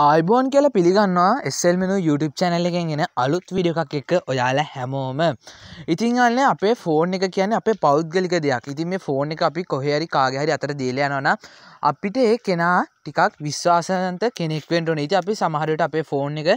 ආයිබෝන් කියල පිළිගන්නවා එස්සල්මනු YouTube චැනල එකෙන් එෙන අලුත් විඩියකක් එක්ක ඔයාලා හැමෝම ඉතින් අන්න අපේ ෆෝන් එක කියන අප පෞද්ගලික දෙයක් ඉතින් මේ ෆෝන් එක අපි කොහරි කාගහරි අතර දේලයනවන අපිට ඒ කෙනා ටිකක් විශ්වාසන්ත කෙනෙක්වෙන්ට නීති අපි සමහරට අපේ ෆෝන් එක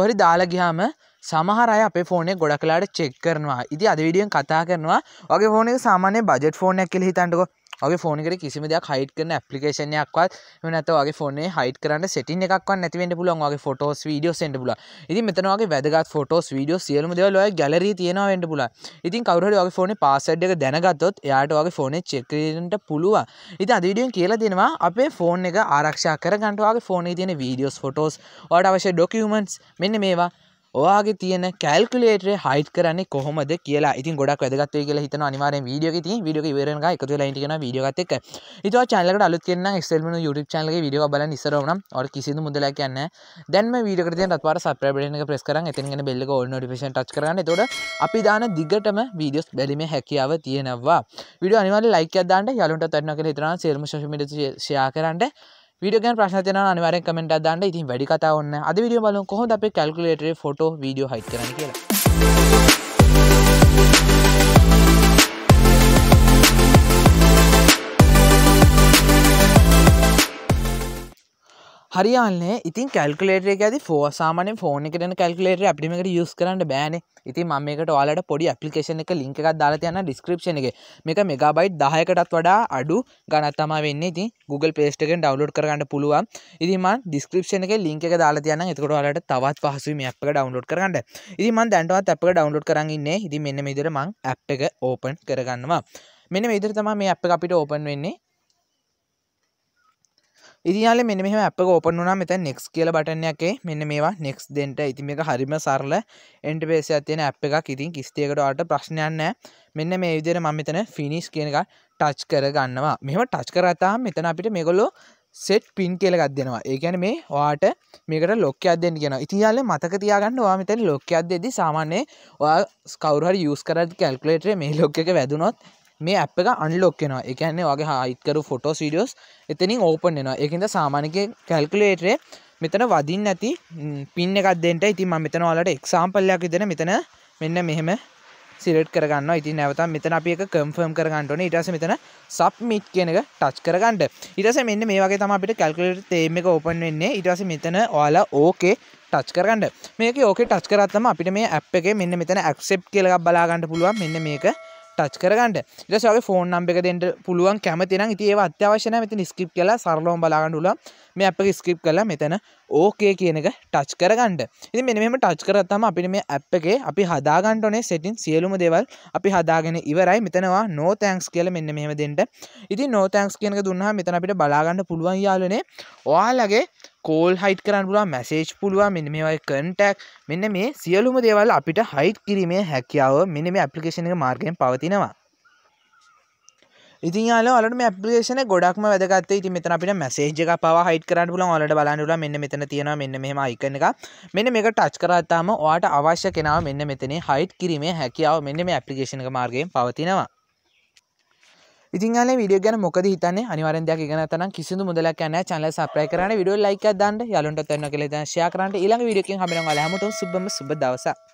කොහරි දාලගිහාම සමහරය අප ෆෝනේ ගොඩ කලාට චෙක් කරනවා ඉති අද විඩියෙන් කතා කරනවා වගේ ෆෝන එක සාමාන්‍ය බජට ෆෝනයක් කෙ හිතන්ටකෝ වගේ ෆෝනකට කිසිම දෙයක් හයිට් කරන ඇපලිකේෂනයක්වත් නැත වගේ ෆෝනේ හයිට කරන්න සෙටින් එකක් නැතිවෙන්න පුළුවන් වගේ ෆොටෝස් වීඩියෝ සෙන්ඩ පුල ඉති මෙතනවාගේ වැදගත් ෆොටෝස් වීඩියෝ සියලම දෙවල් ඔය ගැලරී තියෙනවා වෙන්න පුල ඉතින් කවරට වගේ ෆෝන පාසඩ් එක දැනගත්තොත් එයාට වගේ ෆෝනේ චෙක්කරට පුළුව ඉති අදීඩියෙන් කියලා දෙනවා අපේ ෆෝන් එක ආරක්ෂා කරගන්ටවාගේ ෆෝනේ තියෙන වීඩියෝස් ෆොටෝස් වට අවශ්‍ය ඩොකියමන්ස් මෙන්න මේවා ඔයාගේ තියෙන කැල්කුලේටරේ හයිට් කරන්නේ කොහොමද කියලා ඉතින් ගොඩක් වැදගත් වෙයි කියලා හිතනවා අනිවාර්යෙන් වීඩියෝ එකේ තියෙන වීඩියෝ එක ඉවර වෙනකන් එකතු වෙලා ඉන්න කියනවා වීඩියෝ එකත් එක්ක. ඉතින් ඔය channel එකට අලුත් කෙනා Excel menu YouTube channel එකේ වීඩියෝ එක බලන්න ඉස්සර වුණා. ඔයාලට කිසිදු මුදලක් යන්නේ නැහැ. දැන් මේ වීඩියෝ එකට තියෙන රත්පාර subscribe button එක press කරන් එතනින් එන bell එක all notification touch කරගන්න. එතකොට අපි දාන දිගටම වීඩියෝස් බැලීමේ හැකියාව තියෙනවා. වීඩියෝ අනිවාර්යෙන් like එකක් දාන්න යාළුවන්ටත් වටිනවා කියලා හිතනවා. share social media share කරන්න. ීඩග ප්‍රශ්න අනිවර කමෙන්ට දාන්න ඉතින් වැඩි කතා ඔන්න අද විඩිය බලු කොහොද අපේ කැල්කුලේටරේ ෆොටෝ වීඩියෝ හයි කරන කියලා හරියන්නේ ඉතින් කැල්කලේටරේ ඇති ෆෝ සාමනෙන් ෆෝන එකටන කැල්කලේට අපිමකට යුස් කරන්න බෑන ඉති ම එකට ඔයාලට පොඩි අපපිකේෂන එක ලිංක එකක් දාලා තියන්න ඩිස්ක්‍රපෂන එක මේක මෙගබයි් දහයකටත් වඩා අඩු ගනත්තමා වෙන්න ඉති Google පේස්ටකෙන් ඩවලෝඩ් කරන්න පුළුවන් ඉතිමන් ඩිස්ක්‍රපෂන එක ලින්ක එක දාලා තියන්න එතකොට ඔයාලට තවත් පහසුවීම අප එක ඩවන්ලෝඩ් කරන්න ඉතිමන් දැන්ටවත් අප ඩවන්ලෝඩ් කරන්න ඉන්න ඉති මෙන්න මෙදර මං ඇ් එක ඕපන් කරගන්නවා මෙන විදිර තම මේ අප අපිට ඕපන් වෙන්නේ ඉදියාල මෙ මෙම අප ෝපන වනා මෙත නෙක්ස් කියල බටනයක්ේ මෙන්න මේවා නෙක්ස් දෙට ඉති මේ හරිම සරල එන්ටපේසය තියෙන අප් එකක් ඉතින් කිස්තේකටට ප්‍රශ්නයන්න මෙන්න මේ විදිර ම මෙතන ෆිනිස් කියනක ටච් කරගන්නවා මෙම ටච් කරතා මෙතන අපිට මෙගොලෝ සෙට් පින් කියලගත් දෙෙනවා ඒගැන මේ වාට මේකට ලොක්ක අදෙන් ගෙන ඉතියාල මතක තියාගන්න වා මෙතන ලොක්ක අදෙදි සාමාන්‍යය ස්කවරහරි යස් කරත් කැල්කලේටේ මේ ලොක්ක වැදුනොත් මේ අප් එක අන්ලොක්කෙනවා එකන්නේ වගේ හායිකරු ෆොටෝ සිඩියෝස් එතනින් ඕපන් එනවා එකද සාමානක කැල්කුලේටරේ මෙතන වදින් නැති පින්න එකක්දෙන්ට ඉතින් මෙතන වලට එක්සාම්පල්ලයක් ඉදෙන මෙතන මෙන්න මෙහෙම සිලට් කරගන්න ඉතින් නැවත මෙතන අපි එක කම්ෆර්ම් කරගන්නටන ඉටස මෙතන සබ්මිට් කියන එක ටච් කරගන්නට ඉටස මෙන්න මේ වගේ තම අපිට කැල්කුලට තේම එක ඕපන් වෙන්නේ ඉටස මෙතන ඔයාලා ඕකේ ටච් කරගන්න මේක ඕකේ ටච් කරත්තම අපිට මේ ඇප් එක මෙන්න මෙතන ඇක්සෙප් කියලක් බලාගන්න පුළුවන් මෙන්න මේක ටච් කරගන්නට ඉටස්ගේ ෆෝන් නම්බ එක දෙට පුළුවන් කැමතින ඉතිඒ අත්‍යවශන මෙති ස්කිප් කියලා සරලෝම් බලාගඩුල මේ අප ස්කිප් කලා මෙතන ඕකේ කියන එක ටච් කරගන්නඩ ඉති මෙනිම ටච් කරත්තම අපිට මේ ඇප් එකේ අපි හදාගන්ටනේ සෙටින් සියලුම දෙවල් අපි හදාගෙන ඉවරයි මෙතනවා නෝ තෑන්ක්ස් කියල මෙන්න මෙහමදෙන්ට ඉති නෝතෑන්ක්ස් කියනක දුන්නා මෙතන අපිට බලාගන්න පුළුවන් යාලනේ ඔයාලගේ කෝල් හයිට කරන්න පුලා මැසේජ් පුළුවන් මෙ මේවයි කටක් මෙන්න මේ සියලුම දේවල් අපිට හයිට් කිරීමේ හැකියාව මෙන මේ ඇපලිකේෂන එක මාර්ගයෙන් පවතිනවා ඉතින් යාල වලට මේ ඇපලිකේෂන ගොඩක්ම වැදගත්ත ඉතින් මෙතන අපිට මැසේජ් එක පවා හයිට් කරන්න පුළුවන් ඔයාලට බලන්න පුළුවන් මෙන්න මෙතන තියෙනවා මෙන්න මෙහෙම අයිකන් එක මෙන්න මේක ටච් කරා තාම ඔයාට අවශ්‍ය කෙනාව මෙන්න මෙතනේ හයිට් කිරීමේ හැකියාව මෙන්න මේ ඇපලිකේෂන එක මාර්ගයෙන් පවතිනවා ඉතිංහල විඩිය ගැන මොකද හිතන්නේ අනිවරෙන් දෙයක් ඉගෙන තනම් කිසිදු මුදලක් යන channel subscribe කරන්න video like එකක් දාන්න යාළුවන්ට තැන්න කියලා දැන් share කරන්න ඊළඟ video එකකින් හම්බෙනවා හැමෝටම සුබම සුබ දවසක්